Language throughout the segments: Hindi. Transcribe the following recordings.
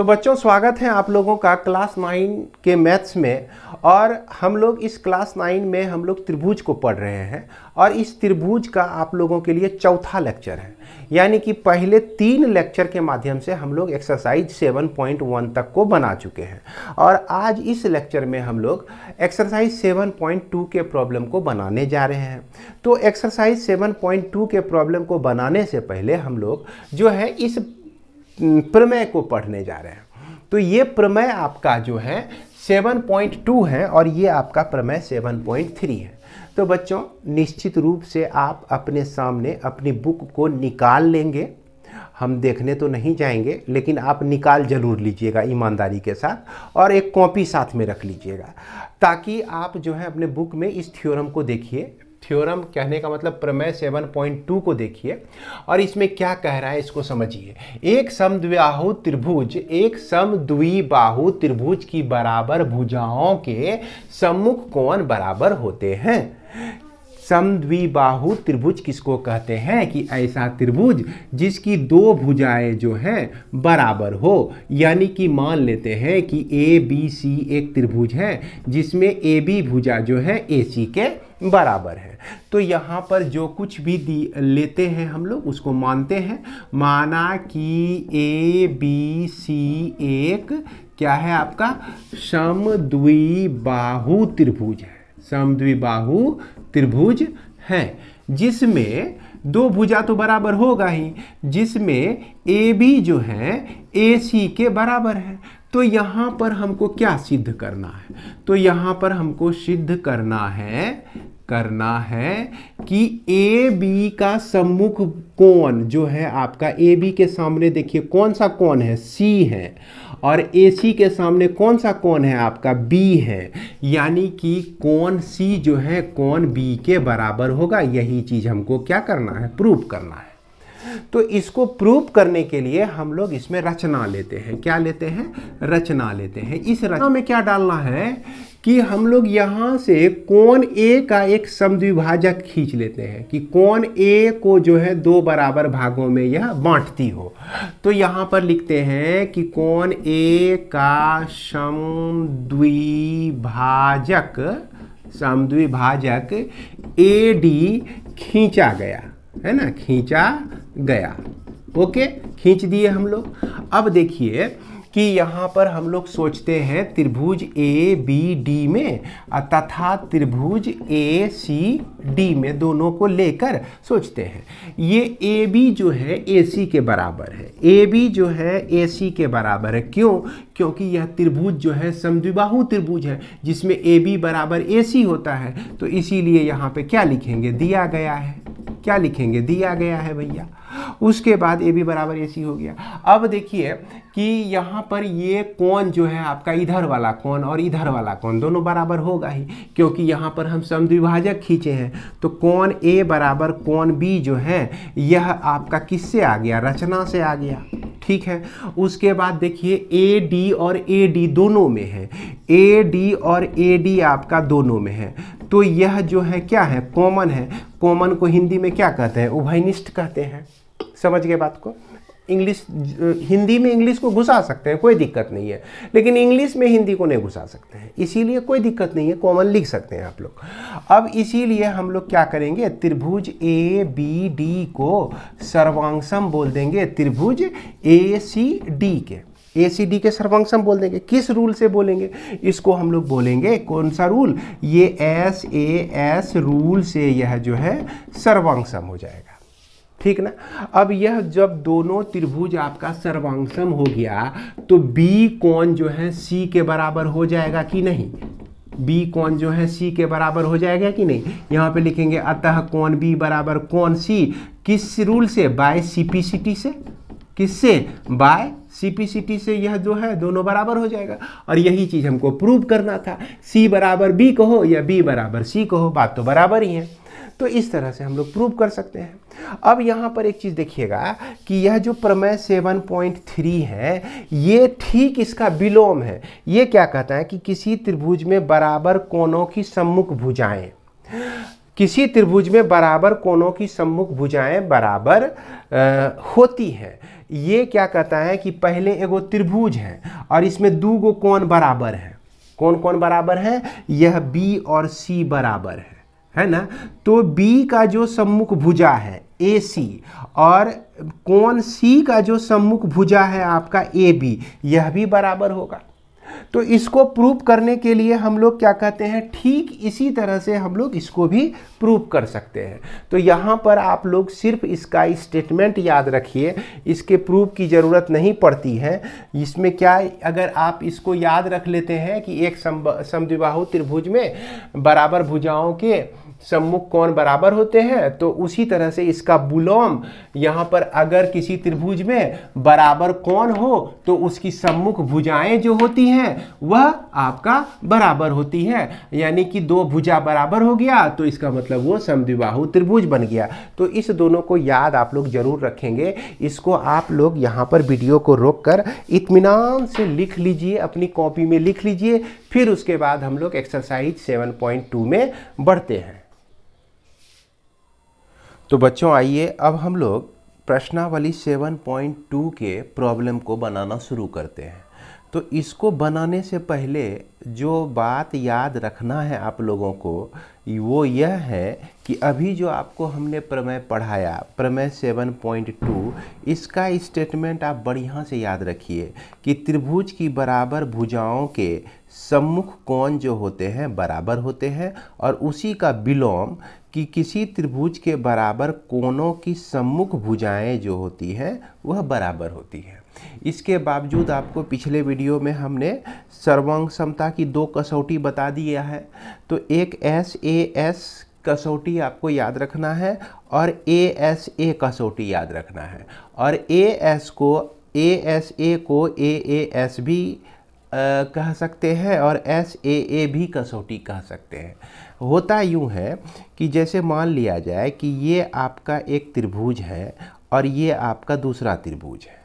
तो बच्चों स्वागत है आप लोगों का क्लास नाइन के मैथ्स में और हम लोग इस क्लास नाइन में हम लोग त्रिभुज को पढ़ रहे हैं और इस त्रिभुज का आप लोगों के लिए चौथा लेक्चर है यानी कि पहले तीन लेक्चर के माध्यम से हम लोग एक्सरसाइज 7.1 तक को बना चुके हैं और आज इस लेक्चर में हम लोग एक्सरसाइज 7.2 के प्रॉब्लम को बनाने जा रहे हैं तो एक्सरसाइज 7.2 के प्रॉब्लम को बनाने से पहले हम लोग जो है इस प्रमेय को पढ़ने जा रहे हैं तो ये प्रमेय आपका जो है 7.2 है और ये आपका प्रमेय 7.3 है तो बच्चों निश्चित रूप से आप अपने सामने अपनी बुक को निकाल लेंगे हम देखने तो नहीं जाएंगे लेकिन आप निकाल जरूर लीजिएगा ईमानदारी के साथ और एक कॉपी साथ में रख लीजिएगा ताकि आप जो है अपने बुक में इस थ्योरम को देखिए थ्योरम कहने का मतलब प्रमेय 7.2 को देखिए और इसमें क्या कह रहा है इसको समझिए एक समद्विबाहु त्रिभुज एक समद्विबाहु त्रिभुज की बराबर भुजाओं के सम्मुख कोण बराबर होते हैं समद्विबाहु त्रिभुज किसको कहते हैं कि ऐसा त्रिभुज जिसकी दो भुजाएं जो हैं बराबर हो यानी कि मान लेते हैं कि ए बी सी एक त्रिभुज है जिसमें ए बी भुजा जो है ए सी के बराबर है तो यहाँ पर जो कुछ भी दी लेते हैं हम लोग उसको मानते हैं माना कि ए बी सी एक क्या है आपका समद्विबाहु त्रिभुज है समद्विबाहु त्रिभुज है जिसमें दो भुजा तो बराबर होगा ही जिसमें ए बी जो है ए सी के बराबर है तो यहाँ पर हमको क्या सिद्ध करना है तो यहाँ पर हमको सिद्ध करना है करना है कि ए बी का सम्मुख कौन जो है आपका ए बी के सामने देखिए कौन सा कौन है सी है और ए सी के सामने कौन सा कौन है आपका बी है यानी कि कौन सी जो है कौन बी के बराबर होगा यही चीज़ हमको क्या करना है प्रूफ करना है तो इसको प्रूफ करने के लिए हम लोग इसमें रचना लेते हैं क्या लेते हैं रचना लेते हैं इस रचना में क्या डालना है कि हम लोग यहाँ से कौन ए का एक समद्विभाजक खींच लेते हैं कि कौन ए को जो है दो बराबर भागों में यह बांटती हो तो यहाँ पर लिखते हैं कि कौन ए का समद्विभाजक समद्विभाजक ए डी खींचा गया है ना खींचा गया ओके खींच दिए हम लोग अब देखिए कि यहाँ पर हम लोग सोचते हैं त्रिभुज ए बी डी में तथा त्रिभुज ए सी डी में दोनों को लेकर सोचते हैं ये ए बी जो है ए सी के बराबर है ए बी जो है ए सी के बराबर है क्यों क्योंकि यह त्रिभुज जो है समद्विबाहु त्रिभुज है जिसमें ए बी बराबर ए सी होता है तो इसीलिए यहाँ पे क्या लिखेंगे दिया गया है क्या लिखेंगे दिया गया है भैया उसके बाद ए बी बराबर ए सी हो गया अब देखिए कि यहाँ पर ये कौन जो है आपका इधर वाला कौन और इधर वाला कौन दोनों बराबर होगा ही क्योंकि यहाँ पर हम समद्विभाजक खींचे हैं तो कौन ए बराबर कौन बी जो है यह आपका किससे आ गया रचना से आ गया ठीक है उसके बाद देखिए ए डी डी और ए डी दोनों में है ए डी और ए डी आपका दोनों में है तो यह जो है क्या है कॉमन है कॉमन को हिंदी में क्या कहते हैं उभयनिष्ठ कहते हैं समझ गए बात को इंग्लिश हिंदी में इंग्लिश को घुसा सकते हैं कोई दिक्कत नहीं है लेकिन इंग्लिश में हिंदी को नहीं घुसा सकते हैं इसीलिए कोई दिक्कत नहीं है कॉमन लिख सकते हैं आप लोग अब इसीलिए हम लोग क्या करेंगे त्रिभुज ए बी डी को सर्वांगसम बोल देंगे त्रिभुज ए सी डी के ए सी डी के सर्वंक्सम बोल देंगे किस रूल से बोलेंगे इसको हम लोग बोलेंगे कौन सा रूल ये एस ए एस रूल से यह जो है सर्वंक्सम हो जाएगा ठीक ना अब यह जब दोनों त्रिभुज आपका सर्वांगसम हो गया तो बी कौन जो है सी के बराबर हो जाएगा कि नहीं बी कौन जो है सी के बराबर हो जाएगा कि नहीं यहाँ पे लिखेंगे अतः कौन बी बराबर कौन सी किस रूल से बाय टी से किससे बाय सी से यह जो है दोनों बराबर हो जाएगा और यही चीज़ हमको प्रूव करना था सी बराबर बी कहो या बी बराबर सी कहो बात तो बराबर ही है तो इस तरह से हम लोग प्रूव कर सकते हैं अब यहाँ पर एक चीज़ देखिएगा कि यह जो प्रमेय 7.3 है ये ठीक इसका विलोम है ये क्या कहता है कि किसी त्रिभुज में बराबर कोनों की सम्मुख भुजाएं किसी त्रिभुज में बराबर कोनों की सम्मुख भुजाएं बराबर आ, होती हैं ये क्या कहता है कि पहले एगो त्रिभुज है और इसमें दू गो कौन बराबर है कौन कौन बराबर है यह बी और सी बराबर है है ना तो बी का जो सम्मुख भुजा है ए सी और कौन सी का जो सम्मुख भुजा है आपका ए बी यह भी बराबर होगा तो इसको प्रूव करने के लिए हम लोग क्या कहते हैं ठीक इसी तरह से हम लोग इसको भी प्रूव कर सकते हैं तो यहाँ पर आप लोग सिर्फ इसका स्टेटमेंट याद रखिए इसके प्रूफ की ज़रूरत नहीं पड़ती है इसमें क्या अगर आप इसको याद रख लेते हैं कि एक समद्विबाहु त्रिभुज में बराबर भुजाओं के सम्मुख कोण बराबर होते हैं तो उसी तरह से इसका बुलोम यहाँ पर अगर किसी त्रिभुज में बराबर कोण हो तो उसकी सम्मुख भुजाएं जो होती हैं वह आपका बराबर होती है यानी कि दो भुजा बराबर हो गया तो इसका मतलब वो समद्विबाहु त्रिभुज बन गया तो इस दोनों को याद आप लोग ज़रूर रखेंगे इसको आप लोग यहाँ पर वीडियो को रोक कर इतमान से लिख लीजिए अपनी कॉपी में लिख लीजिए फिर उसके बाद हम लोग एक्सरसाइज 7.2 में बढ़ते हैं तो बच्चों आइए अब हम लोग प्रश्नावली 7.2 के प्रॉब्लम को बनाना शुरू करते हैं तो इसको बनाने से पहले जो बात याद रखना है आप लोगों को वो यह है कि अभी जो आपको हमने प्रमेय पढ़ाया प्रमेय 7.2 इसका स्टेटमेंट आप बढ़िया से याद रखिए कि त्रिभुज की बराबर भुजाओं के सम्मुख कोण जो होते हैं बराबर होते हैं और उसी का विलोम कि किसी त्रिभुज के बराबर कोनों की सम्मुख भुजाएं जो होती हैं वह बराबर होती हैं इसके बावजूद आपको पिछले वीडियो में हमने सर्वांग समता की दो कसौटी बता दिया है तो एक एस ए एस कसौटी आपको याद रखना है और ए एस ए कसौटी याद रखना है और ए एस को ए एस ए को ए ए एस भी आ, कह सकते हैं और एस ए ए भी कसौटी कह सकते हैं होता यूँ है कि जैसे मान लिया जाए कि ये आपका एक त्रिभुज है और ये आपका दूसरा त्रिभुज है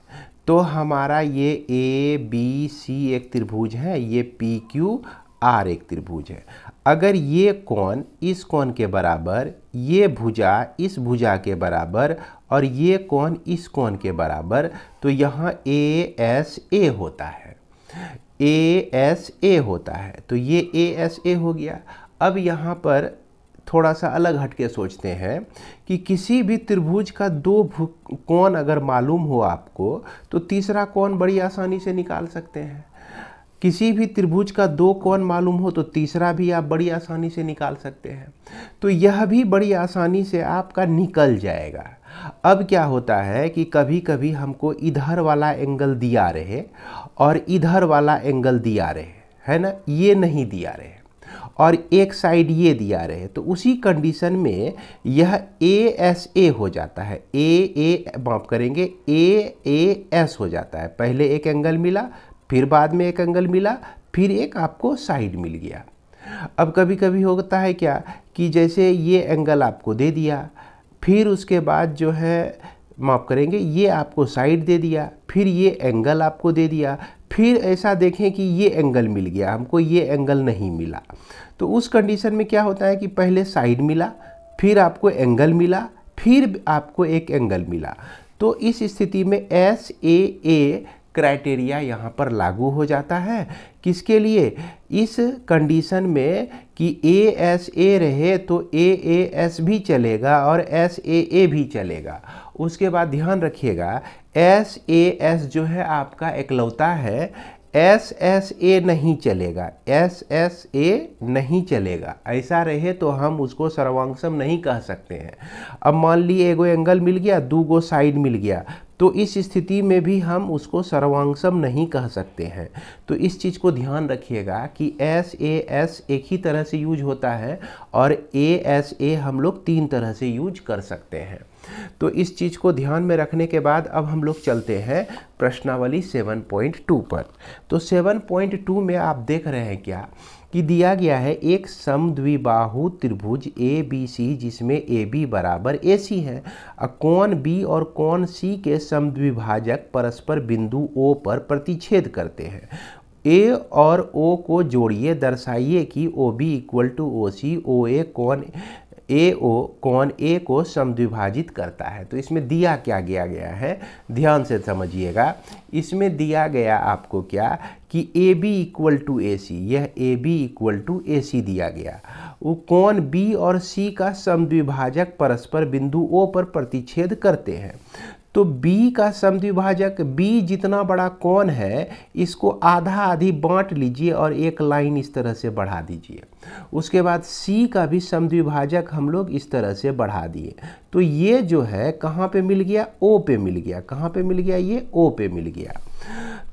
तो हमारा ये ए बी सी एक त्रिभुज है ये पी क्यू आर एक त्रिभुज है अगर ये कोण इस कोण के बराबर ये भुजा इस भुजा के बराबर और ये कोण इस कोण के बराबर तो यहाँ ए एस ए होता है ए एस ए होता है तो ये ए एस ए हो गया अब यहाँ पर थोड़ा सा अलग हटके सोचते हैं कि किसी भी त्रिभुज का दो कोण अगर मालूम हो आपको तो तीसरा कोण बड़ी आसानी से निकाल सकते हैं किसी भी त्रिभुज का दो कोण मालूम हो तो तीसरा भी आप बड़ी आसानी से निकाल सकते हैं तो यह भी बड़ी आसानी से आपका निकल जाएगा अब क्या होता है कि कभी कभी हमको इधर वाला एंगल दिया रहे और इधर वाला एंगल दिया रहे है ना ये नहीं दिया रहे और एक साइड ये दिया रहे तो उसी कंडीशन में यह ए एस ए हो जाता है ए ए माफ करेंगे ए ए एस हो जाता है पहले एक एंगल मिला फिर बाद में एक एंगल मिला फिर एक आपको साइड मिल गया अब कभी कभी होता है क्या कि जैसे ये एंगल आपको दे दिया फिर उसके बाद जो है माफ़ करेंगे ये आपको साइड दे दिया फिर ये एंगल आपको दे दिया फिर ऐसा देखें कि ये एंगल मिल गया हमको ये एंगल नहीं मिला तो उस कंडीशन में क्या होता है कि पहले साइड मिला फिर आपको एंगल मिला फिर आपको एक एंगल मिला तो इस स्थिति में एस ए ए क्राइटेरिया यहाँ पर लागू हो जाता है किसके लिए इस कंडीशन में कि ए एस ए रहे तो ए ए एस भी चलेगा और एस ए ए भी चलेगा उसके बाद ध्यान रखिएगा एस ए एस जो है आपका एकलौता है एस एस ए नहीं चलेगा एस एस ए नहीं चलेगा ऐसा रहे तो हम उसको सर्वांगसम नहीं कह सकते हैं अब मान ली एगो एंगल मिल गया दो गो साइड मिल गया तो इस स्थिति में भी हम उसको सर्वांगसम नहीं कह सकते हैं तो इस चीज़ को ध्यान रखिएगा कि एस ए एस एक ही तरह से यूज होता है और ए एस ए हम लोग तीन तरह से यूज कर सकते हैं तो इस चीज़ को ध्यान में रखने के बाद अब हम लोग चलते हैं प्रश्नावली 7.2 पर तो 7.2 में आप देख रहे हैं क्या कि दिया गया है एक समद्विबाहु त्रिभुज ए बी सी जिसमें ए बी बराबर ए सी है कौन बी और कौन सी के समद्विभाजक परस्पर बिंदु ओ पर प्रतिच्छेद करते हैं ए और ओ को जोड़िए दर्शाइए कि O B equal to O C O A कौन ए ओ कौन ए को समद्विभाजित करता है तो इसमें दिया क्या गया गया है ध्यान से समझिएगा इसमें दिया गया आपको क्या कि A B equal to A C यह A B equal to A C दिया गया वो कौन बी और सी का समद्विभाजक परस्पर बिंदु ओ पर प्रतिच्छेद करते हैं तो बी का समद्विभाजक बी जितना बड़ा कौन है इसको आधा आधी बांट लीजिए और एक लाइन इस तरह से बढ़ा दीजिए उसके बाद सी का भी समद्विभाजक हम लोग इस तरह से बढ़ा दिए तो ये जो है कहाँ पे मिल गया ओ पे मिल गया कहाँ पे मिल गया ये ओ पे मिल गया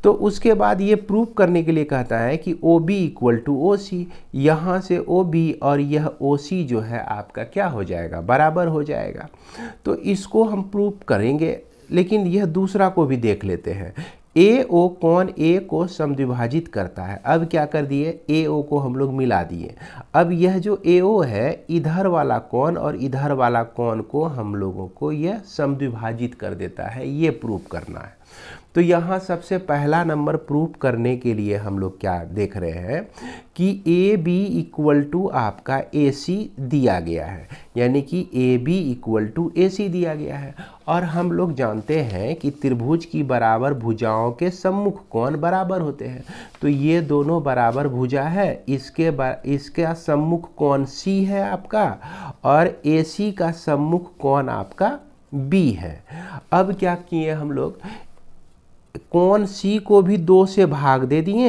तो उसके बाद ये प्रूव करने के लिए कहता है कि O B equal to O C यहाँ से ओ बी और यह ओ सी जो है आपका क्या हो जाएगा बराबर हो जाएगा तो इसको हम प्रूव करेंगे लेकिन यह दूसरा को भी देख लेते हैं ए ओ कौन ए को समद्विभाजित करता है अब क्या कर दिए ए ओ को हम लोग मिला दिए अब यह जो ए ओ है इधर वाला कौन और इधर वाला कौन को हम लोगों को यह समद्विभाजित कर देता है ये प्रूव करना है तो यहाँ सबसे पहला नंबर प्रूफ करने के लिए हम लोग क्या देख रहे हैं कि ए बी इक्वल टू आपका ए सी दिया गया है यानी कि A B equal to A C दिया गया है और हम लोग जानते हैं कि त्रिभुज की बराबर भुजाओं के सम्मुख कोण बराबर होते हैं तो ये दोनों बराबर भुजा है इसके इसका सम्मुख कोण सी है आपका और ए सी का सम्मुख कोण आपका बी है अब क्या किए हम लोग कौन सी को भी दो से भाग दे दिए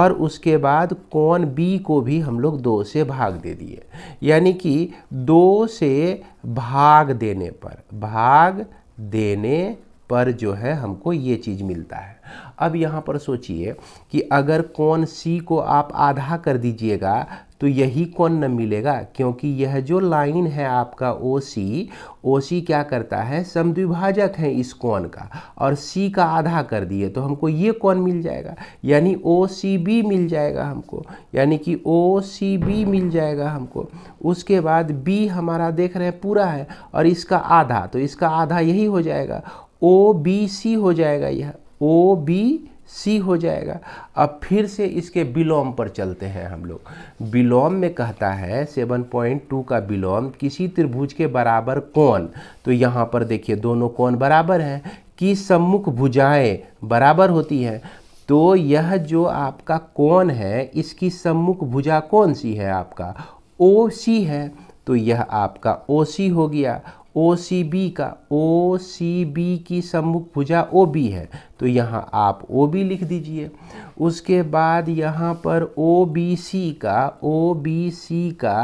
और उसके बाद कौन बी को भी हम लोग दो से भाग दे दिए यानी कि दो से भाग देने पर भाग देने पर जो है हमको ये चीज़ मिलता है अब यहाँ पर सोचिए कि अगर कौन सी को आप आधा कर दीजिएगा तो यही कौन न मिलेगा क्योंकि यह जो लाइन है आपका ओ सी ओ सी क्या करता है समद्विभाजक है इस कौन का और सी का आधा कर दिए तो हमको ये कौन मिल जाएगा यानी ओ सी बी मिल जाएगा हमको यानी कि ओ सी बी मिल जाएगा हमको उसके बाद बी हमारा देख रहे हैं पूरा है और इसका आधा तो इसका आधा यही हो जाएगा ओ बी सी हो जाएगा यह ओ बी सी हो जाएगा अब फिर से इसके विलोम पर चलते हैं हम लोग विलोम में कहता है 7.2 का विलोम किसी त्रिभुज के बराबर कौन तो यहाँ पर देखिए दोनों कौन बराबर हैं कि सम्मुख भुजाएं बराबर होती हैं तो यह जो आपका कौन है इसकी सम्मुख भुजा कौन सी है आपका ओ सी है तो यह आपका ओ सी हो गया ओ सी बी का ओ सी बी की सम्मुख भुजा ओ बी है तो यहाँ आप ओ बी लिख दीजिए उसके बाद यहाँ पर ओ बी सी का ओ बी सी का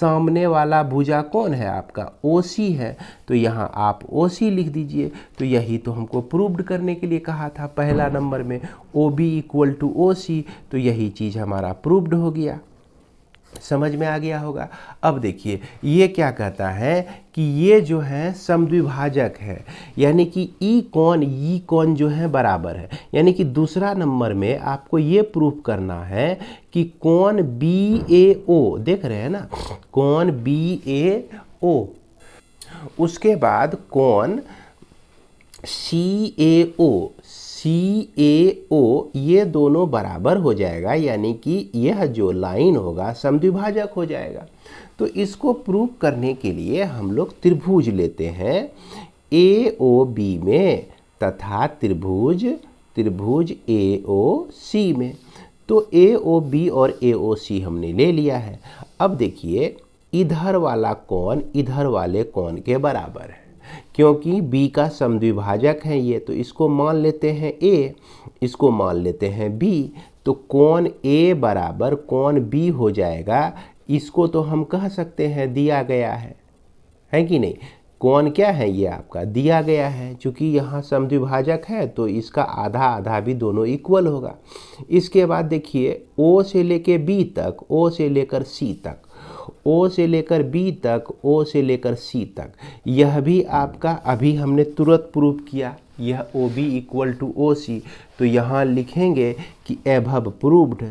सामने वाला भुजा कौन है आपका ओ सी है तो यहाँ आप ओ सी लिख दीजिए तो यही तो हमको प्रूव्ड करने के लिए कहा था पहला नंबर में O B equal to O C तो यही चीज़ हमारा प्रूव्ड हो गया समझ में आ गया होगा अब देखिए ये क्या कहता है कि ये जो है समद्विभाजक है यानी कि ई कौन ई कौन जो है बराबर है यानी कि दूसरा नंबर में आपको ये प्रूफ करना है कि कौन बी ए ओ देख रहे हैं ना कौन बी ए ओ उसके बाद कौन सी ए ओ सी ए ओ ये दोनों बराबर हो जाएगा यानी कि यह जो लाइन होगा समद्विभाजक हो जाएगा तो इसको प्रूव करने के लिए हम लोग त्रिभुज लेते हैं ए ओ बी में तथा त्रिभुज त्रिभुज ए ओ सी में तो ए ओ बी और ए ओ सी हमने ले लिया है अब देखिए इधर वाला कौन इधर वाले कौन के बराबर है क्योंकि b का समद्विभाजक है ये तो इसको मान लेते हैं a इसको मान लेते हैं b तो कौन a बराबर कौन b हो जाएगा इसको तो हम कह सकते हैं दिया गया है है कि नहीं कौन क्या है ये आपका दिया गया है क्योंकि यहाँ समद्विभाजक है तो इसका आधा आधा भी दोनों इक्वल होगा इसके बाद देखिए ओ से लेके बी तक ओ से लेकर सी तक ओ से लेकर बी तक ओ से लेकर सी तक यह भी आपका अभी हमने तुरंत प्रूव किया यह O B equal to O C तो यहाँ लिखेंगे कि एभव प्रूव्ड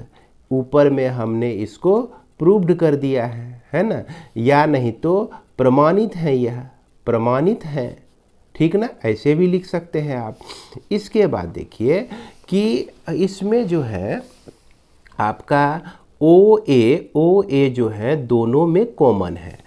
ऊपर में हमने इसको प्रूव्ड कर दिया है है ना या नहीं तो प्रमाणित है यह प्रमाणित है ठीक ना ऐसे भी लिख सकते हैं आप इसके बाद देखिए कि इसमें जो है आपका ओ ए ओ ए जो है दोनों में कॉमन है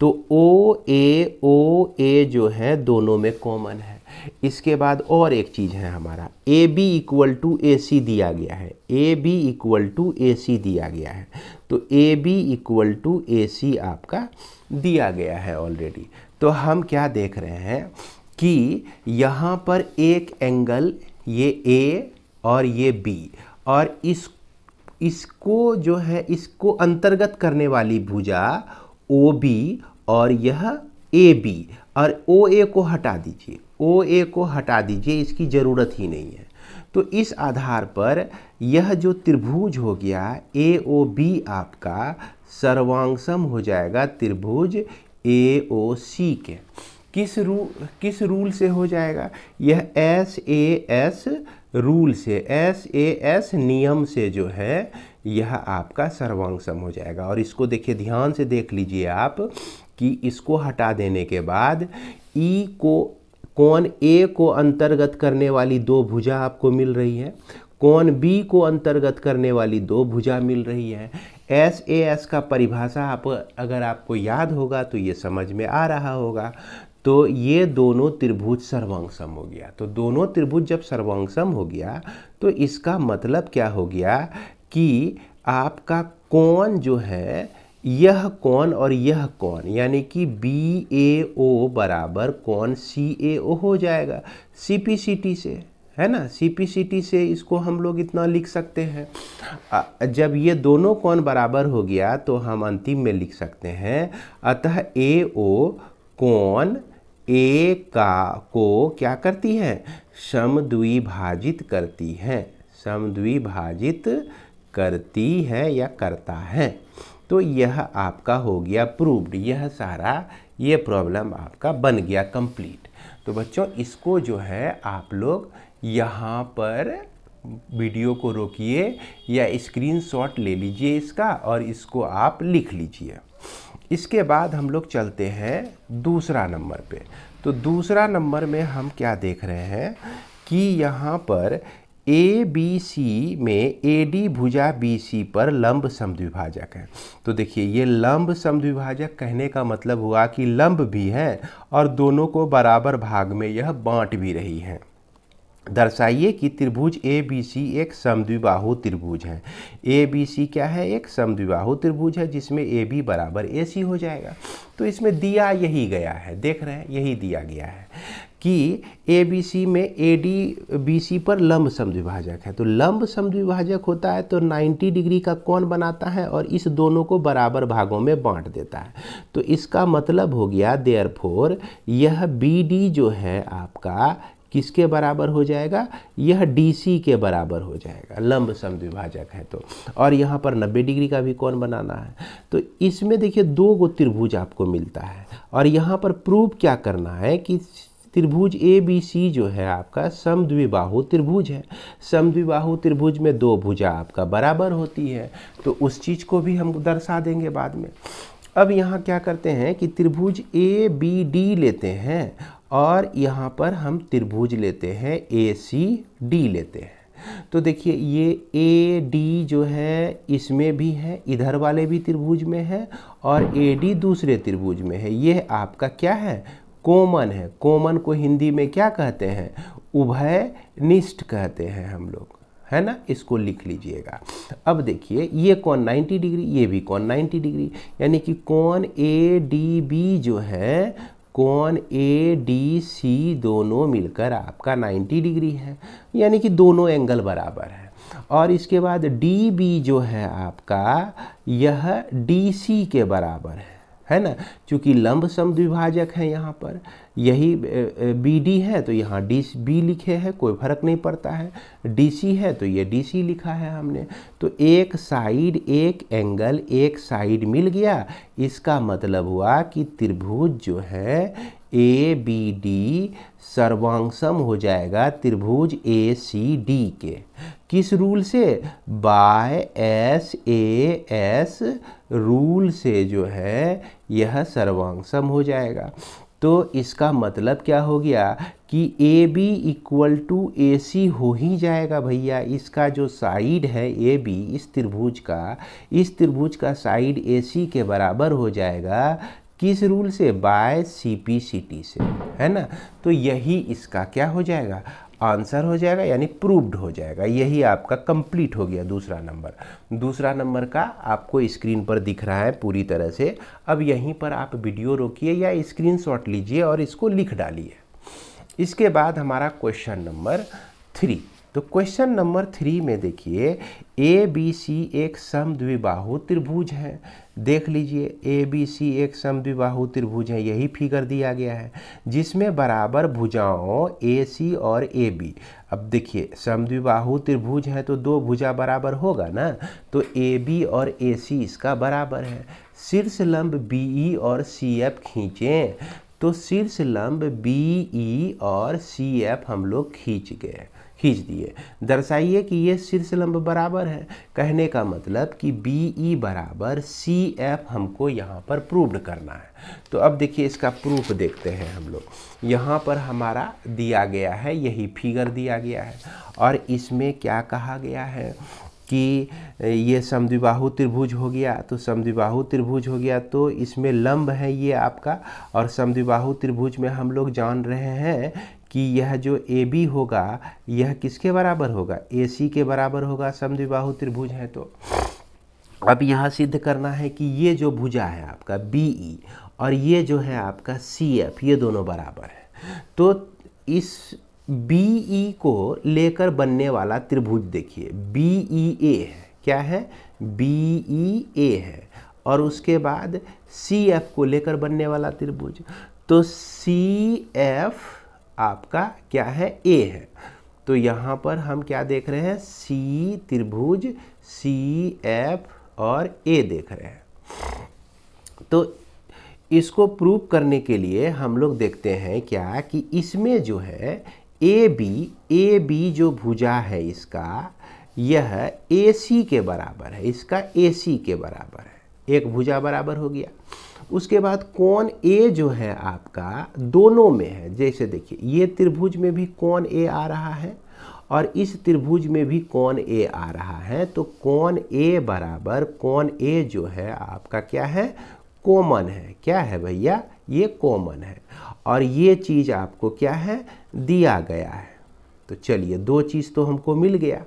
तो ओ ए ओ ए जो है दोनों में कॉमन है इसके बाद और एक चीज़ है हमारा A B equal to A C दिया गया है A B equal to A C दिया गया है तो A B equal to A C आपका दिया गया है ऑलरेडी तो हम क्या देख रहे हैं कि यहाँ पर एक एंगल ये ए और ये बी और इस इसको जो है इसको अंतर्गत करने वाली भुजा ओ बी और यह ए बी और ओ ए को हटा दीजिए ओ ए को हटा दीजिए इसकी ज़रूरत ही नहीं है तो इस आधार पर यह जो त्रिभुज हो गया ए ओ बी आपका सर्वांगसम हो जाएगा त्रिभुज ए ओ सी के किस रू किस रूल से हो जाएगा यह एस ए एस रूल से एस ए एस नियम से जो है यह आपका सर्वांग सम हो जाएगा और इसको देखिए ध्यान से देख लीजिए आप कि इसको हटा देने के बाद ई को कौन ए को अंतर्गत करने वाली दो भुजा आपको मिल रही है कौन बी को अंतर्गत करने वाली दो भुजा मिल रही है एस ए एस का परिभाषा आप अगर आपको याद होगा तो ये समझ में आ रहा होगा तो ये दोनों त्रिभुज सर्वांगसम हो गया तो दोनों त्रिभुज जब सर्वांगसम हो गया तो इसका मतलब क्या हो गया कि आपका कौन जो है यह कौन और यह कौन यानी कि बी ए ओ बराबर कौन सी ए ओ हो जाएगा सी पी सी टी से है ना सी पी सी टी से इसको हम लोग इतना लिख सकते हैं जब ये दोनों कौन बराबर हो गया तो हम अंतिम में लिख सकते हैं अतः ए ओ कौन ए का को क्या करती है समद्विभाजित करती है समद्विभाजित करती है या करता है तो यह आपका हो गया प्रूव्ड यह सारा ये प्रॉब्लम आपका बन गया कंप्लीट तो बच्चों इसको जो है आप लोग यहाँ पर वीडियो को रोकिए या स्क्रीनशॉट ले लीजिए इसका और इसको आप लिख लीजिए इसके बाद हम लोग चलते हैं दूसरा नंबर पे तो दूसरा नंबर में हम क्या देख रहे हैं कि यहाँ पर ए बी सी में ए डी भुजा बी सी पर लंब समद्विभाजक है तो देखिए ये लंब समद्विभाजक कहने का मतलब हुआ कि लंब भी है और दोनों को बराबर भाग में यह बांट भी रही है दर्शाइए कि त्रिभुज ए बी सी एक समद्विबाहु त्रिभुज है ए बी सी क्या है एक समद्विबाहु त्रिभुज है जिसमें ए बी बराबर ए सी हो जाएगा तो इसमें दिया यही गया है देख रहे हैं यही दिया गया है कि ए बी सी में ए डी बी सी पर लंब समद्विभाजक है तो लंब समद्विभाजक होता है तो 90 डिग्री का कोण बनाता है और इस दोनों को बराबर भागों में बांट देता है तो इसका मतलब हो गया देयर फोर यह बी डी जो है आपका किसके बराबर हो जाएगा यह डी के बराबर हो जाएगा लंब सम विभाजक है तो और यहाँ पर नब्बे डिग्री का भी कौन बनाना है तो इसमें देखिए दो गो त्रिभुज आपको मिलता है और यहाँ पर प्रूव क्या करना है कि त्रिभुज ए बी सी जो है आपका समद्विबाहु त्रिभुज है समद्विबाहु त्रिभुज में दो भुजा आपका बराबर होती है तो उस चीज़ को भी हम दर्शा देंगे बाद में अब यहाँ क्या करते हैं कि त्रिभुज ए बी डी लेते हैं और यहाँ पर हम त्रिभुज लेते हैं ए सी डी लेते हैं तो देखिए ये ए डी जो है इसमें भी है इधर वाले भी त्रिभुज में है और ए डी दूसरे त्रिभुज में है ये आपका क्या है कॉमन है कॉमन को हिंदी में क्या कहते हैं उभय निष्ठ कहते हैं हम लोग है ना इसको लिख लीजिएगा अब देखिए ये कौन 90 डिग्री ये भी कौन 90 डिग्री यानी कि कौन ए डी बी जो है कौन ए डी सी दोनों मिलकर आपका 90 डिग्री है यानी कि दोनों एंगल बराबर है और इसके बाद डी बी जो है आपका यह डी सी के बराबर है है ना चूँकि लंब सम द्विभाजक है यहाँ पर यही बी डी है तो यहाँ डी बी लिखे है कोई फर्क नहीं पड़ता है डी सी है तो ये डी सी लिखा है हमने तो एक साइड एक एंगल एक साइड मिल गया इसका मतलब हुआ कि त्रिभुज जो है ए बी डी सर्वांगसम हो जाएगा त्रिभुज ए सी डी के किस रूल से by S A S rule से जो है यह सर्वांगसम हो जाएगा तो इसका मतलब क्या हो गया कि A B equal to A C हो ही जाएगा भैया इसका जो साइड है ए बी इस त्रिभुज का इस त्रिभुज का साइड ए सी के बराबर हो जाएगा किस रूल से by C P C T से है ना तो यही इसका क्या हो जाएगा आंसर हो जाएगा यानी प्रूव्ड हो जाएगा यही आपका कंप्लीट हो गया दूसरा नंबर दूसरा नंबर का आपको स्क्रीन पर दिख रहा है पूरी तरह से अब यहीं पर आप वीडियो रोकिए या स्क्रीनशॉट लीजिए और इसको लिख डालिए इसके बाद हमारा क्वेश्चन नंबर थ्री तो क्वेश्चन नंबर थ्री में देखिए ए बी सी एक द्विबाहु त्रिभुज है देख लीजिए ए बी सी एक द्विबाहु त्रिभुज है यही फिगर दिया गया है जिसमें बराबर भुजाओं ए सी और ए बी अब देखिए द्विबाहु त्रिभुज है तो दो भुजा बराबर होगा ना तो ए बी और ए सी इसका बराबर है शीर्ष लंब बी ई e और सी एफ खींचें तो शीर्ष लंब बी ई e और सी एफ हम लोग खींच गए खींच दिए दर्शाइए कि ये शीर्ष लंब बराबर है कहने का मतलब कि बी ई e बराबर सी एफ हमको यहाँ पर प्रूव्ड करना है तो अब देखिए इसका प्रूफ देखते हैं हम लोग यहाँ पर हमारा दिया गया है यही फिगर दिया गया है और इसमें क्या कहा गया है कि ये समद्विबाहु त्रिभुज हो गया तो समद्विबाहु त्रिभुज हो गया तो इसमें लंब है ये आपका और समद्विबाहु त्रिभुज में हम लोग जान रहे हैं कि यह जो ए बी होगा यह किसके बराबर होगा ए सी के बराबर होगा समद्विबाहु त्रिभुज है तो अब यहाँ सिद्ध करना है कि ये जो भुजा है आपका बी ई e, और ये जो है आपका सी एफ ये दोनों बराबर है तो इस बी ई e को लेकर बनने वाला त्रिभुज देखिए बी ई ए है क्या है बी ई ए है और उसके बाद सी एफ को लेकर बनने वाला त्रिभुज तो सी एफ आपका क्या है ए है तो यहाँ पर हम क्या देख रहे हैं सी त्रिभुज सी एफ और ए देख रहे हैं तो इसको प्रूव करने के लिए हम लोग देखते हैं क्या कि इसमें जो है ए बी ए बी जो भुजा है इसका यह ए सी के बराबर है इसका ए सी के बराबर है एक भुजा बराबर हो गया उसके बाद कौन ए जो है आपका दोनों में है जैसे देखिए ये त्रिभुज में भी कौन ए आ रहा है और इस त्रिभुज में भी कौन ए आ रहा है तो कौन ए बराबर कौन ए जो है आपका क्या है कॉमन है क्या है भैया ये कॉमन है और ये चीज़ आपको क्या है दिया गया है तो चलिए दो चीज़ तो हमको मिल गया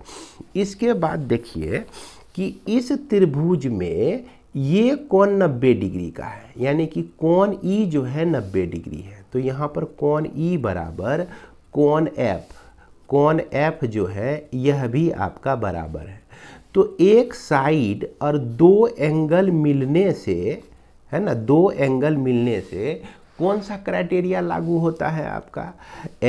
इसके बाद देखिए कि इस त्रिभुज में ये कौन नब्बे डिग्री का है यानी कि कौन ई जो है नब्बे डिग्री है तो यहाँ पर कौन ई बराबर कौन एफ कौन एफ जो है यह भी आपका बराबर है तो एक साइड और दो एंगल मिलने से है ना दो एंगल मिलने से कौन सा क्राइटेरिया लागू होता है आपका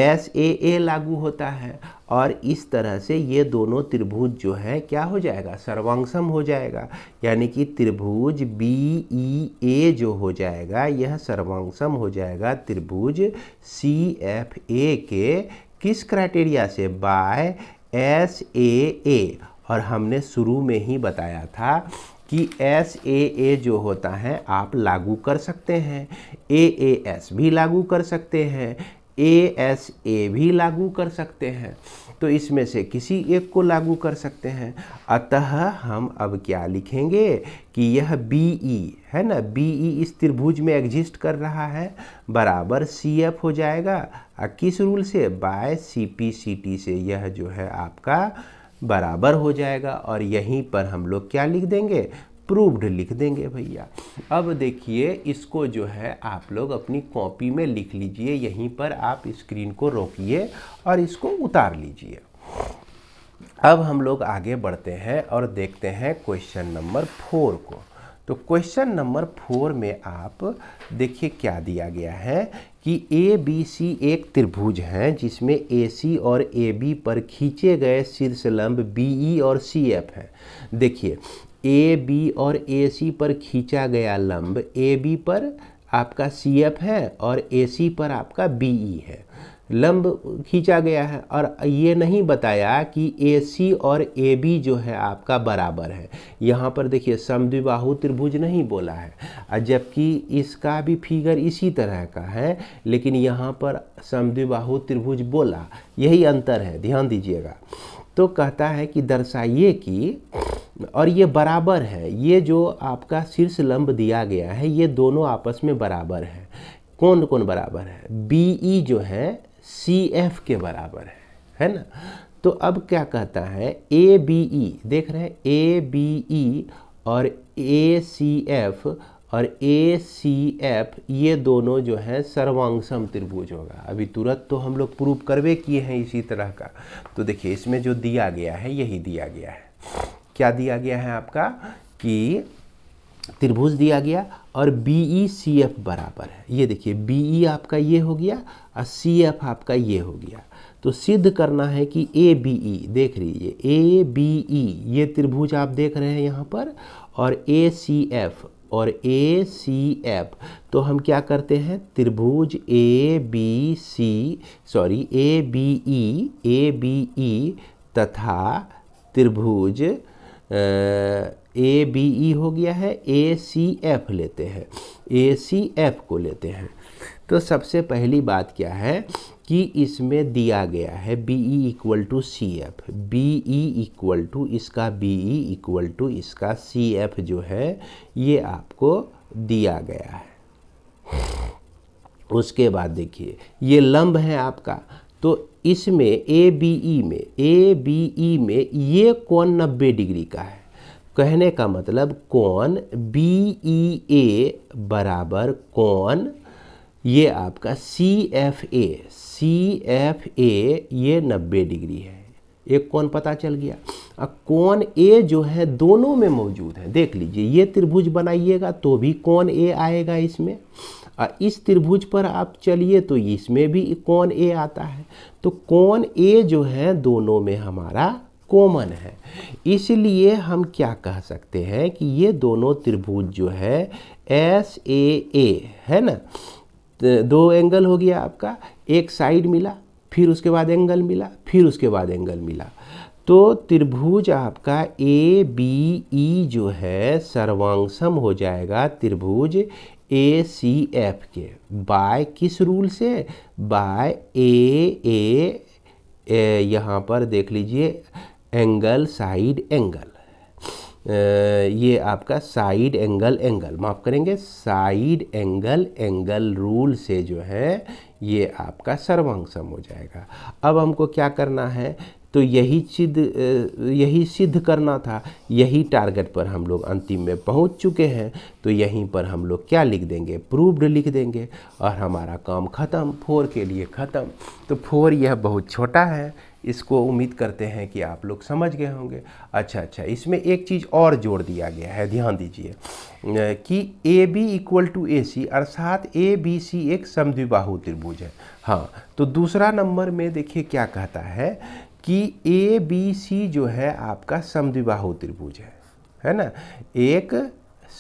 एस ए ए लागू होता है और इस तरह से ये दोनों त्रिभुज जो है क्या हो जाएगा सर्वांगसम हो जाएगा यानी कि त्रिभुज बी ई ए जो हो जाएगा यह सर्वांगसम हो जाएगा त्रिभुज सी एफ ए के किस क्राइटेरिया से बाय एस ए ए और हमने शुरू में ही बताया था कि एस ए ए जो होता है आप लागू कर सकते हैं ए ए एस भी लागू कर सकते हैं ए एस ए भी लागू कर सकते हैं तो इसमें से किसी एक को लागू कर सकते हैं अतः हम अब क्या लिखेंगे कि यह बी ई e, है ना बी ई e इस त्रिभुज में एग्जिस्ट कर रहा है बराबर सी एफ हो जाएगा और किस रूल से by C P C T से यह जो है आपका बराबर हो जाएगा और यहीं पर हम लोग क्या लिख देंगे प्रूव्ड लिख देंगे भैया अब देखिए इसको जो है आप लोग अपनी कॉपी में लिख लीजिए यहीं पर आप स्क्रीन को रोकिए और इसको उतार लीजिए अब हम लोग आगे बढ़ते हैं और देखते हैं क्वेश्चन नंबर फोर को तो क्वेश्चन नंबर फोर में आप देखिए क्या दिया गया है कि ए बी सी एक त्रिभुज है जिसमें ए सी और ए बी पर खींचे गए शीर्षलम्ब बी ई e और सी एफ हैं देखिए ए बी और ए सी पर खींचा गया लंब ए बी पर आपका सी एफ है और ए सी पर आपका बी ई e है लंब खींचा गया है और ये नहीं बताया कि ए सी और ए बी जो है आपका बराबर है यहाँ पर देखिए समद्विबाहु त्रिभुज नहीं बोला है जबकि इसका भी फिगर इसी तरह का है लेकिन यहाँ पर समद्विबाहु त्रिभुज बोला यही अंतर है ध्यान दीजिएगा तो कहता है कि दर्शाइए कि और ये बराबर है ये जो आपका शीर्ष लंब दिया गया है ये दोनों आपस में बराबर है कौन कौन बराबर है बी ई e जो है सी एफ के बराबर है है ना तो अब क्या कहता है ए बी ई देख रहे हैं ए बी ई और ए सी एफ और ए सी एफ ये दोनों जो है सर्वांगसम त्रिभुज होगा अभी तुरंत तो हम लोग प्रूव करवे किए हैं इसी तरह का तो देखिए इसमें जो दिया गया है यही दिया गया है क्या दिया गया है आपका कि त्रिभुज दिया गया और बी ई सी एफ बराबर है ये देखिए बी ई e आपका ये हो गया और सी एफ आपका ये हो गया तो सिद्ध करना है कि ए बी ई देख लीजिए ए बी ई ये त्रिभुज आप देख रहे हैं यहाँ पर और ए सी एफ और ए सी एफ तो हम क्या करते हैं त्रिभुज A B C sorry A B E A B E तथा त्रिभुज ए बी ई हो गया है ए सी एफ लेते हैं ए सी एफ को लेते हैं तो सबसे पहली बात क्या है कि इसमें दिया गया है B E equal to C F B E equal to इसका बी ई इक्वल टू इसका सी एफ जो है ये आपको दिया गया है उसके बाद देखिए ये लंब है आपका तो इसमें ए बी ई में ए बी ई में ये कौन नब्बे डिग्री का है कहने का मतलब कौन बी ई ए बराबर कौन ये आपका C F A C F A ये 90 डिग्री है एक कौन पता चल गया अब कौन ए जो है दोनों में मौजूद है देख लीजिए ये त्रिभुज बनाइएगा तो भी कौन ए आएगा इसमें और इस त्रिभुज पर आप चलिए तो इसमें भी कौन ए आता है तो कौन ए जो है दोनों में हमारा कॉमन है इसलिए हम क्या कह सकते हैं कि ये दोनों त्रिभुज जो है एस ए ए है ना तो दो एंगल हो गया आपका एक साइड मिला फिर उसके बाद एंगल मिला फिर उसके बाद एंगल मिला तो त्रिभुज आपका ए बी ई जो है सर्वांगसम हो जाएगा त्रिभुज ए सी एफ के बाय किस रूल से बाय ए ए, ए यहाँ पर देख लीजिए एंगल साइड एंगल ये आपका साइड एंगल एंगल माफ़ करेंगे साइड एंगल एंगल रूल से जो है ये आपका सर्वांग सम हो जाएगा अब हमको क्या करना है तो यही सिद्ध यही सिद्ध करना था यही टारगेट पर हम लोग अंतिम में पहुंच चुके हैं तो यहीं पर हम लोग क्या लिख देंगे प्रूव्ड लिख देंगे और हमारा काम ख़त्म फोर के लिए ख़त्म तो फोर यह बहुत छोटा है इसको उम्मीद करते हैं कि आप लोग समझ गए होंगे अच्छा अच्छा इसमें एक चीज़ और जोड़ दिया गया है ध्यान दीजिए कि A B equal to A C अर्थात ए बी सी एक समद्विबाहु त्रिभुज है हाँ तो दूसरा नंबर में देखिए क्या कहता है कि ए बी सी जो है आपका समद्विबाहु त्रिभुज है है ना एक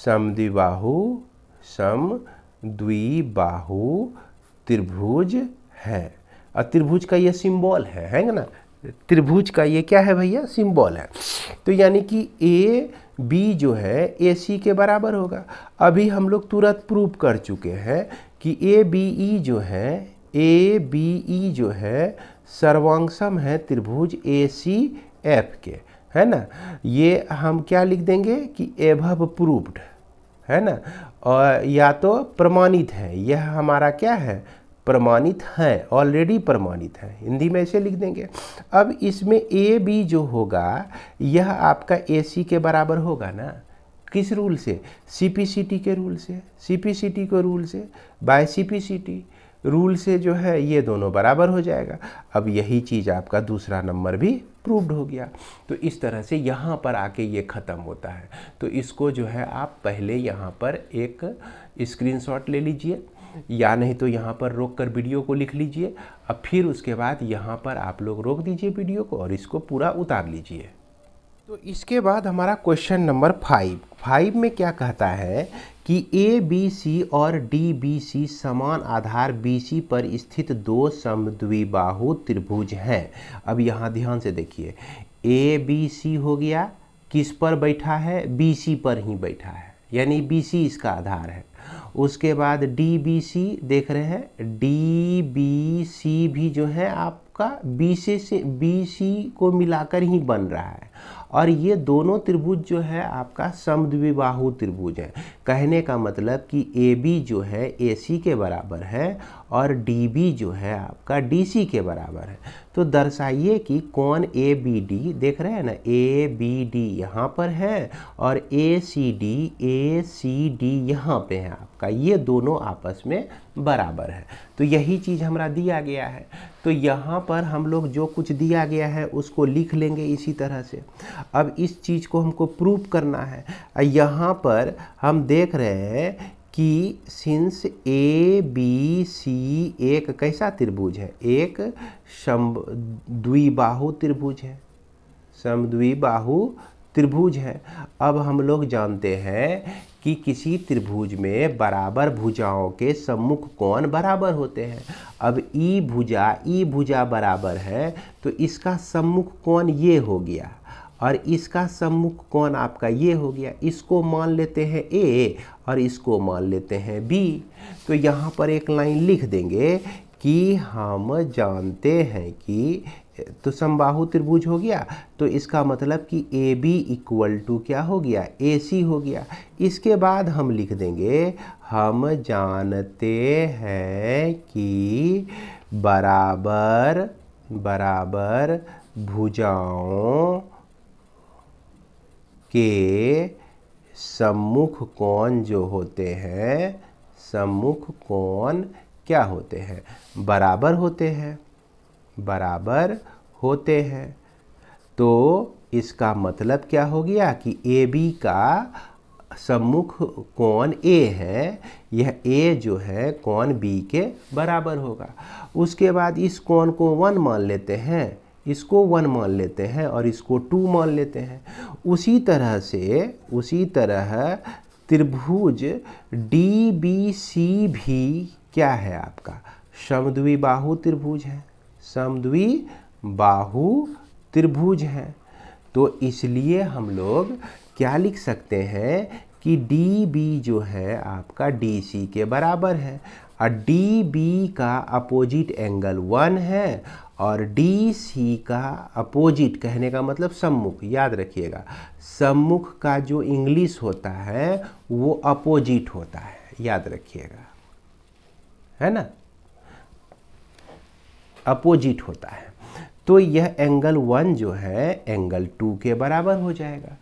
समद्विबाहु सम द्विबाहु त्रिभुज है और त्रिभुज का ये सिम्बॉल है है ना त्रिभुज का ये क्या है भैया सिम्बॉल है तो यानी कि ए बी जो है ए सी के बराबर होगा अभी हम लोग तुरंत प्रूव कर चुके हैं कि ए बी ई जो है ए बी ई जो है सर्वांगसम है त्रिभुज ए सी एफ के है ना ये हम क्या लिख देंगे कि एभव प्रूव्ड है ना और या तो प्रमाणित है यह हमारा क्या है प्रमाणित हैं ऑलरेडी प्रमाणित हैं हिंदी में ऐसे लिख देंगे अब इसमें ए बी जो होगा यह आपका ए सी के बराबर होगा ना किस रूल से सी पी सी टी के रूल से सी पी सी टी के रूल से by C P C T rule से जो है ये दोनों बराबर हो जाएगा अब यही चीज़ आपका दूसरा नंबर भी प्रूव्ड हो गया तो इस तरह से यहाँ पर आके ये ख़त्म होता है तो इसको जो है आप पहले यहाँ पर एक स्क्रीनशॉट ले लीजिए या नहीं तो यहाँ पर रोक कर वीडियो को लिख लीजिए अब फिर उसके बाद यहाँ पर आप लोग रोक दीजिए वीडियो को और इसको पूरा उतार लीजिए तो इसके बाद हमारा क्वेश्चन नंबर फाइव फाइव में क्या कहता है कि ए बी सी और डी बी सी समान आधार बी सी पर स्थित दो समद्विबाहु त्रिभुज हैं अब यहाँ ध्यान से देखिए ए बी सी हो गया किस पर बैठा है बी सी पर ही बैठा है यानी बी सी इसका आधार है उसके बाद डी बी सी देख रहे हैं डी बी सी भी जो है आपका बी से से बी सी को मिलाकर ही बन रहा है और ये दोनों त्रिभुज जो है आपका समद्विबाहु त्रिभुज है कहने का मतलब कि ए बी जो है ए सी के बराबर है और डी जो है आपका डी के बराबर है तो दर्शाइए कि कौन ए बी डी देख रहे हैं ना ए बी डी यहाँ पर है और ए C D A C D यहाँ पे है आपका ये दोनों आपस में बराबर है तो यही चीज़ हमारा दिया गया है तो यहाँ पर हम लोग जो कुछ दिया गया है उसको लिख लेंगे इसी तरह से अब इस चीज़ को हमको प्रूव करना है यहाँ पर हम देख रहे हैं कि सिंस ए बी सी एक कैसा त्रिभुज है एक सम द्विबाहु त्रिभुज है सम द्विबाहु त्रिभुज है अब हम लोग जानते हैं कि किसी त्रिभुज में बराबर भुजाओं के सम्मुख कोण बराबर होते हैं अब ई e भुजा ई e भुजा बराबर है तो इसका सम्मुख कोण ये हो गया और इसका सम्मुख कौन आपका ये हो गया इसको मान लेते हैं ए और इसको मान लेते हैं बी तो यहाँ पर एक लाइन लिख देंगे कि हम जानते हैं कि तो समबाहु त्रिभुज हो गया तो इसका मतलब कि ए बी इक्वल टू क्या हो गया ए सी हो गया इसके बाद हम लिख देंगे हम जानते हैं कि बराबर बराबर भुजाओं के सम्मुख कौन जो होते हैं सम्मुख कौन क्या होते हैं बराबर होते हैं बराबर होते हैं तो इसका मतलब क्या हो गया कि ए बी का सम्मुख कोण ए है यह ए जो है कोण बी के बराबर होगा उसके बाद इस कोण को वन मान लेते हैं इसको वन मान लेते हैं और इसको टू मान लेते हैं उसी तरह से उसी तरह त्रिभुज डी बी सी भी क्या है आपका समद्वी बाहु त्रिभुज है समद्वी बाहु त्रिभुज है तो इसलिए हम लोग क्या लिख सकते हैं कि डी बी जो है आपका डी सी के बराबर है और डी बी का अपोजिट एंगल वन है और डी सी का अपोजिट कहने का मतलब सम्मुख याद रखिएगा सम्मुख का जो इंग्लिश होता है वो अपोजिट होता है याद रखिएगा है ना अपोजिट होता है तो यह एंगल वन जो है एंगल टू के बराबर हो जाएगा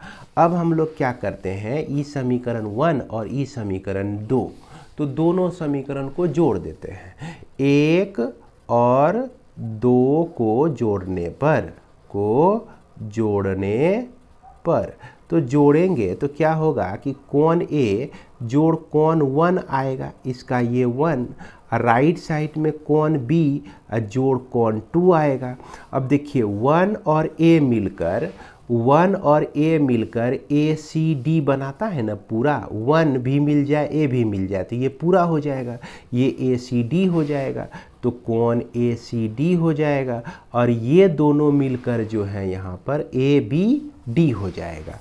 अब हम लोग क्या करते हैं ई e समीकरण वन और ई e समीकरण दो तो दोनों समीकरण को जोड़ देते हैं एक और दो को जोड़ने पर को जोड़ने पर तो जोड़ेंगे तो क्या होगा कि कौन ए जोड़ कौन वन आएगा इसका ये वन राइट साइड में कौन बी जोड़ कौन टू आएगा अब देखिए वन और ए मिलकर वन और ए मिलकर ए सी डी बनाता है ना पूरा वन भी मिल जाए ए भी मिल जाए तो ये पूरा हो जाएगा ये ए सी डी हो जाएगा तो कौन ए सी डी हो जाएगा और ये दोनों मिलकर जो है यहाँ पर ए बी डी हो जाएगा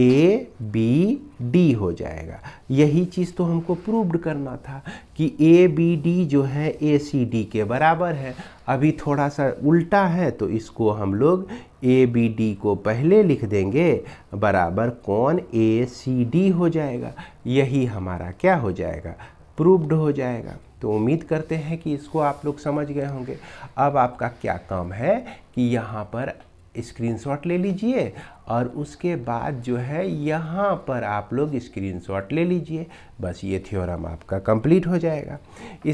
ए बी डी हो जाएगा यही चीज़ तो हमको प्रूव्ड करना था कि ए बी डी जो है ए सी डी के बराबर है अभी थोड़ा सा उल्टा है तो इसको हम लोग ए बी डी को पहले लिख देंगे बराबर कौन ए सी डी हो जाएगा यही हमारा क्या हो जाएगा प्रूव्ड हो जाएगा तो उम्मीद करते हैं कि इसको आप लोग समझ गए होंगे अब आपका क्या काम है कि यहाँ पर स्क्रीनशॉट ले लीजिए और उसके बाद जो है यहाँ पर आप लोग स्क्रीनशॉट ले लीजिए बस ये थ्योरम आपका कंप्लीट हो जाएगा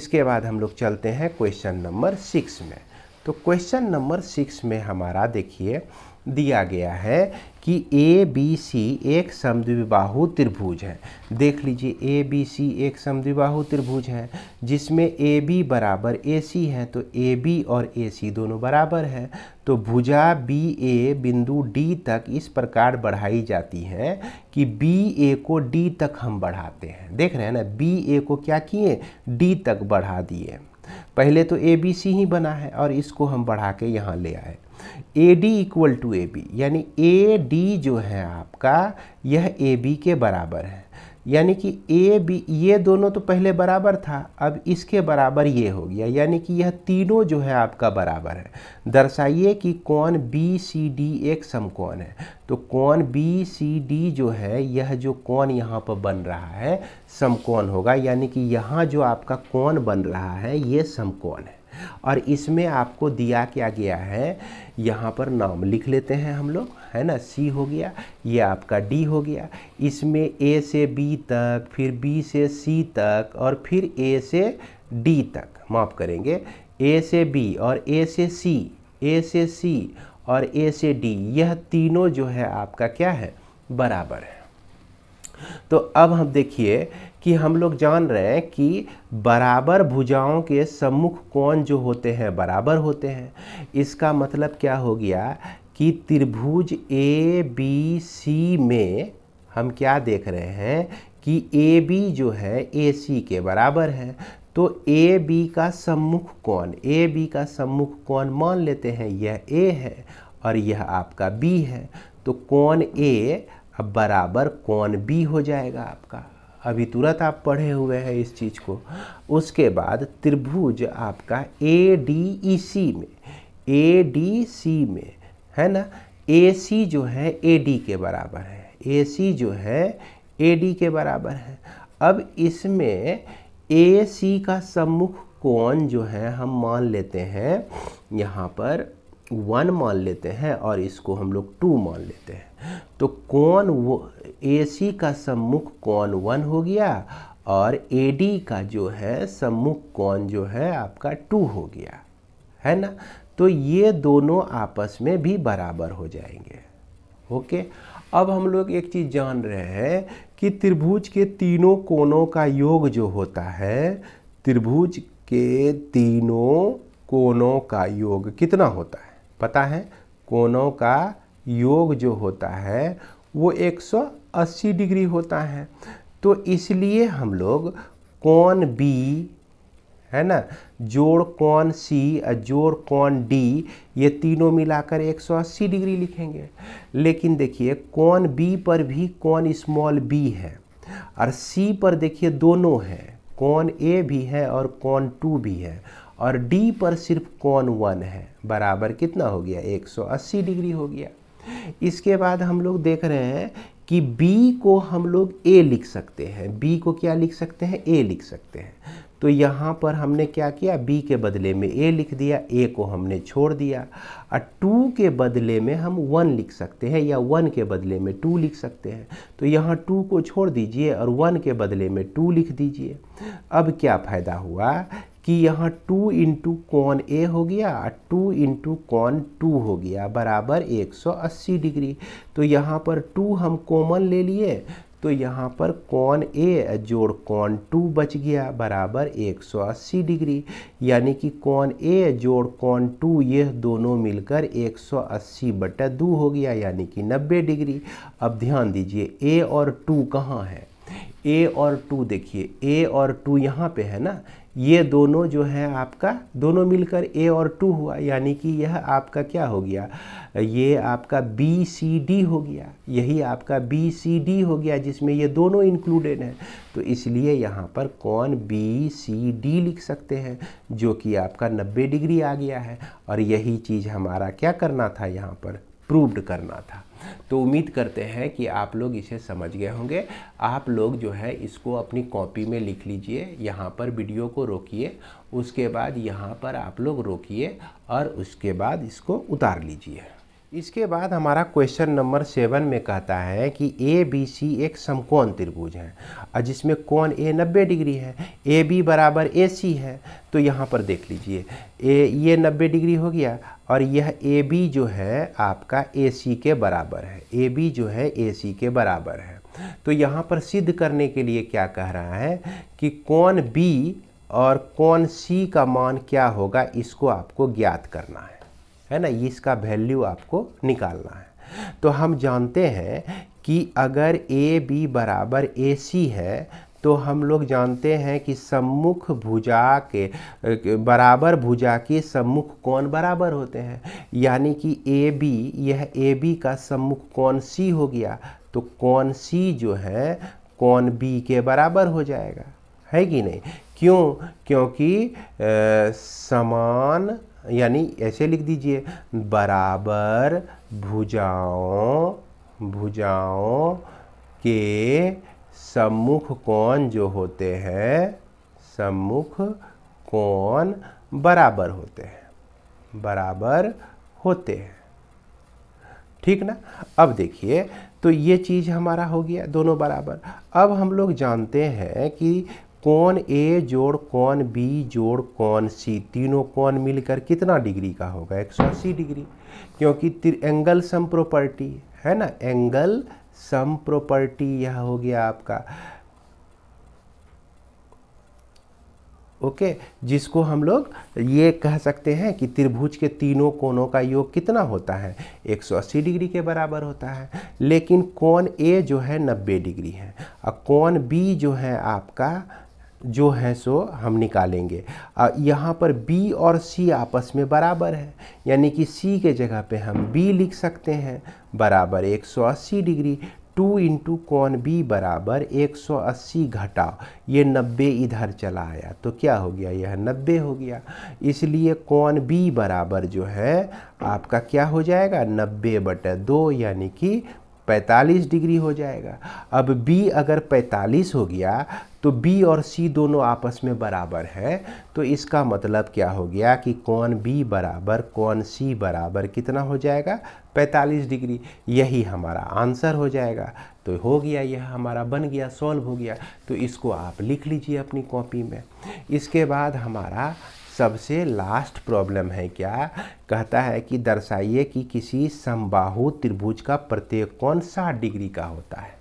इसके बाद हम लोग चलते हैं क्वेश्चन नंबर सिक्स में तो क्वेश्चन नंबर सिक्स में हमारा देखिए दिया गया है कि ए बी सी एक समद्विबाहु त्रिभुज है देख लीजिए ए बी सी एक समद्विबाहु त्रिभुज है जिसमें ए बी बराबर ए सी है तो ए बी और ए सी दोनों बराबर हैं तो भुजा बी ए बिंदु डी तक इस प्रकार बढ़ाई जाती है कि बी ए को डी तक हम बढ़ाते हैं देख रहे हैं ना बी ए को क्या किए डी तक बढ़ा दिए पहले तो ए बी सी ही बना है और इसको हम बढ़ा के यहाँ ले आए A D equal to A B यानी ए डी जो है आपका यह ए बी के बराबर है यानी कि ए बी ये दोनों तो पहले बराबर था अब इसके बराबर ये हो गया यानी कि यह तीनों जो है आपका बराबर है दर्शाइए कि कौन बी सी डी एक समकोण है तो कौन बी सी डी जो है यह जो कौन यहाँ पर बन रहा है समकोण होगा यानी कि यहाँ जो आपका कौन बन रहा है ये समकोण है और इसमें आपको दिया क्या गया है यहाँ पर नाम लिख लेते हैं हम लोग है ना सी हो गया ये आपका डी हो गया इसमें ए से बी तक फिर बी से सी तक और फिर ए से डी तक माफ़ करेंगे ए से बी और ए से सी ए से सी और ए से डी यह तीनों जो है आपका क्या है बराबर है तो अब हम देखिए कि हम लोग जान रहे हैं कि बराबर भुजाओं के सम्मुख कोण जो होते हैं बराबर होते हैं इसका मतलब क्या हो गया कि त्रिभुज ए बी सी में हम क्या देख रहे हैं कि ए बी जो है ए सी के बराबर है तो ए बी का सम्मुख कोण ए बी का सम्मुख कोण मान लेते हैं यह ए है और यह आपका बी है तो कोण ए अब बराबर कोण बी हो जाएगा आपका अभी तुरंत आप पढ़े हुए हैं इस चीज़ को उसके बाद त्रिभुज आपका ए डी ई सी में ए डी सी में है ना ए सी जो है ए डी के बराबर है ए सी जो है ए डी के बराबर है अब इसमें ए सी का सम्मुख कोण जो है हम मान लेते हैं यहाँ पर वन मान लेते हैं और इसको हम लोग टू मान लेते हैं तो कौन वो ए सी का सम्मुख कौन वन हो गया और ए डी का जो है सम्मुख कौन जो है आपका टू हो गया है ना तो ये दोनों आपस में भी बराबर हो जाएंगे ओके अब हम लोग एक चीज़ जान रहे हैं कि त्रिभुज के तीनों कोणों का योग जो होता है त्रिभुज के तीनों कोणों का योग कितना होता है पता है कोणों का योग जो होता है वो 180 डिग्री होता है तो इसलिए हम लोग कौन बी है ना जोड़ कौन सी और जोड़ कौन डी ये तीनों मिलाकर 180 डिग्री लिखेंगे लेकिन देखिए कौन बी पर भी कौन स्मॉल बी है और सी पर देखिए दोनों हैं कौन ए भी है और कौन टू भी है और डी पर सिर्फ कौन वन है बराबर कितना हो गया 180 डिग्री हो गया इसके बाद हम लोग देख रहे हैं कि B को हम लोग A लिख सकते हैं B को क्या लिख सकते हैं A लिख सकते हैं तो यहाँ पर हमने क्या किया B के बदले में A लिख दिया A को हमने छोड़ दिया और टू के बदले में हम वन लिख सकते हैं या वन के बदले में टू लिख सकते हैं तो यहाँ टू को छोड़ दीजिए और वन के बदले में टू लिख दीजिए अब क्या फ़ायदा हुआ कि यहाँ टू इंटू कौन ए हो गया टू इंटू कौन टू हो गया बराबर 180 डिग्री तो यहाँ पर टू हम कॉमन ले लिए तो यहाँ पर कौन ए जोड़ कौन टू बच गया बराबर 180 डिग्री यानी कि कौन ए जोड़ कौन टू ये दोनों मिलकर 180 सौ अस्सी बटा दो हो गया यानी कि 90 डिग्री अब ध्यान दीजिए ए और टू कहाँ है ए और टू देखिए ए और टू यहाँ पे है ना ये दोनों जो है आपका दोनों मिलकर ए और टू हुआ यानी कि यह आपका क्या हो गया ये आपका बी सी डी हो गया यही आपका बी सी डी हो गया जिसमें ये दोनों इंक्लूडेड हैं तो इसलिए यहाँ पर कौन बी सी डी लिख सकते हैं जो कि आपका 90 डिग्री आ गया है और यही चीज़ हमारा क्या करना था यहाँ पर प्रूव्ड करना था तो उम्मीद करते हैं कि आप लोग इसे समझ गए होंगे आप लोग जो है इसको अपनी कॉपी में लिख लीजिए यहाँ पर वीडियो को रोकिए उसके बाद यहाँ पर आप लोग रोकिए और उसके बाद इसको उतार लीजिए इसके बाद हमारा क्वेश्चन नंबर सेवन में कहता है कि ए बी सी एक समकोण त्रिभुज है और जिसमें कोण ए नब्बे डिग्री है ए बी बराबर ए सी है तो यहाँ पर देख लीजिए ए ये नब्बे डिग्री हो गया और यह ए बी जो है आपका ए सी के बराबर है ए बी जो है ए सी के बराबर है तो यहाँ पर सिद्ध करने के लिए क्या कह रहा है कि कोण बी और कोण सी का मान क्या होगा इसको आपको ज्ञात करना है है ना इसका वैल्यू आपको निकालना है तो हम जानते हैं कि अगर ए बी बराबर ए सी है तो हम लोग जानते हैं कि सम्मुख भुजा के बराबर भुजा के सम्मुख कौन बराबर होते हैं यानी कि ए बी यह ए बी का सम्मुख कौन सी हो गया तो कौन सी जो है कौन बी के बराबर हो जाएगा है कि नहीं क्यों क्योंकि समान यानी ऐसे लिख दीजिए बराबर भुजाओं भुजाओं के सम्मुख कौन जो होते हैं सम्मुख कौन बराबर होते हैं बराबर होते हैं ठीक ना अब देखिए तो ये चीज़ हमारा हो गया दोनों बराबर अब हम लोग जानते हैं कि कौन ए जोड़ कौन बी जोड़ कौन सी तीनों कौन मिलकर कितना डिग्री का होगा एक सौ अस्सी डिग्री क्योंकि एंगल सम प्रॉपर्टी है ना एंगल सम प्रॉपर्टी यह हो गया आपका ओके okay, जिसको हम लोग ये कह सकते हैं कि त्रिभुज के तीनों कोणों का योग कितना होता है 180 डिग्री के बराबर होता है लेकिन कोण ए जो है 90 डिग्री है और कोण बी जो है आपका जो है सो हम निकालेंगे यहाँ पर B और C आपस में बराबर है यानी कि C के जगह पे हम B लिख सकते हैं बराबर 180 डिग्री टू इंटू कौन बी बराबर 180 घटा ये 90 इधर चला आया तो क्या हो गया यह 90 हो गया इसलिए कौन बी बराबर जो है आपका क्या हो जाएगा 90 बटे दो यानी कि 45 डिग्री हो जाएगा अब B अगर 45 हो गया तो B और C दोनों आपस में बराबर हैं तो इसका मतलब क्या हो गया कि कौन B बराबर कौन C बराबर कितना हो जाएगा 45 डिग्री यही हमारा आंसर हो जाएगा तो हो गया यह हमारा बन गया सॉल्व हो गया तो इसको आप लिख लीजिए अपनी कॉपी में इसके बाद हमारा सबसे लास्ट प्रॉब्लम है क्या कहता है कि दर्शाइए कि किसी समबाहु त्रिभुज का प्रत्येक कौन सा डिग्री का होता है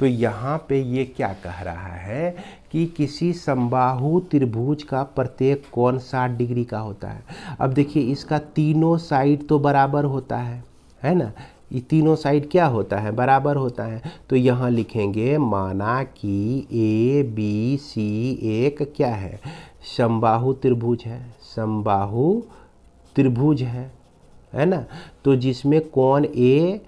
तो यहाँ पे ये क्या कह रहा है कि किसी समबाहु त्रिभुज का प्रत्येक कौन सा डिग्री का होता है अब देखिए इसका तीनों साइड तो बराबर होता है है ना ये तीनों साइड क्या होता है बराबर होता है तो यहाँ लिखेंगे माना कि ए बी सी एक क्या है समबाहु त्रिभुज है समबाहु त्रिभुज है है ना तो जिसमें कौन ए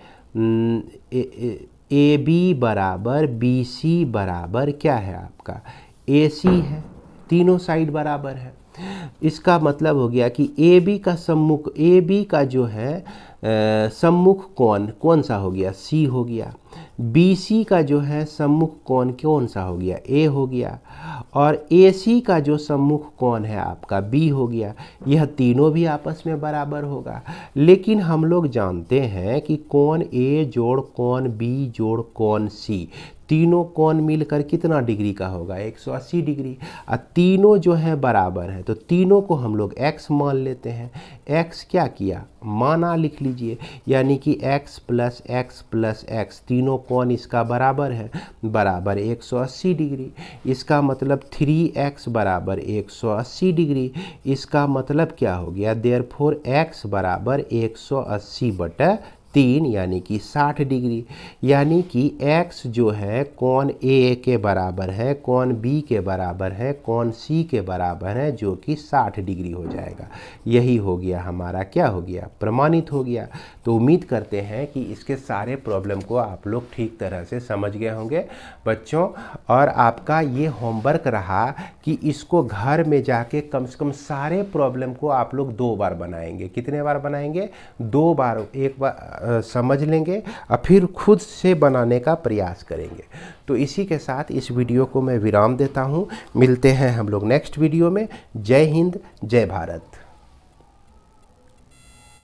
ए बी बराबर बी सी बराबर क्या है आपका ए सी है तीनों साइड बराबर है इसका मतलब हो गया कि ए बी का सम्मुख ए बी का जो है सम्मुख कौन कौन सा हो गया सी हो गया बी सी का जो है सम्मुख कौन कौन सा हो गया ए हो गया और ए सी का जो सम्मुख कौन है आपका बी हो गया यह तीनों भी आपस में बराबर होगा लेकिन हम लोग जानते हैं कि कौन ए जोड़ कौन बी जोड़ कौन सी तीनों कौन मिलकर कितना डिग्री का होगा 180 डिग्री और तीनों जो है बराबर है तो तीनों को हम लोग x मान लेते हैं x क्या किया माना लिख लीजिए यानी कि x plus x plus x तीनों कौन इसका बराबर है बराबर 180 डिग्री इसका मतलब 3x बराबर एक डिग्री इसका मतलब क्या हो गया देयर फोर एक्स बराबर एक सौ अस्सी बटे तीन यानी कि साठ डिग्री यानी कि एक्स जो है कौन ए के बराबर है कौन बी के बराबर है कौन सी के बराबर है जो कि साठ डिग्री हो जाएगा यही हो गया हमारा क्या हो गया प्रमाणित हो गया तो उम्मीद करते हैं कि इसके सारे प्रॉब्लम को आप लोग ठीक तरह से समझ गए होंगे बच्चों और आपका ये होमवर्क रहा कि इसको घर में जाके कम से कम सारे प्रॉब्लम को आप लोग दो बार बनाएंगे कितने बार बनाएंगे दो बार एक बार समझ लेंगे और फिर खुद से बनाने का प्रयास करेंगे तो इसी के साथ इस वीडियो को मैं विराम देता हूँ मिलते हैं हम लोग नेक्स्ट वीडियो में जय हिंद जय भारत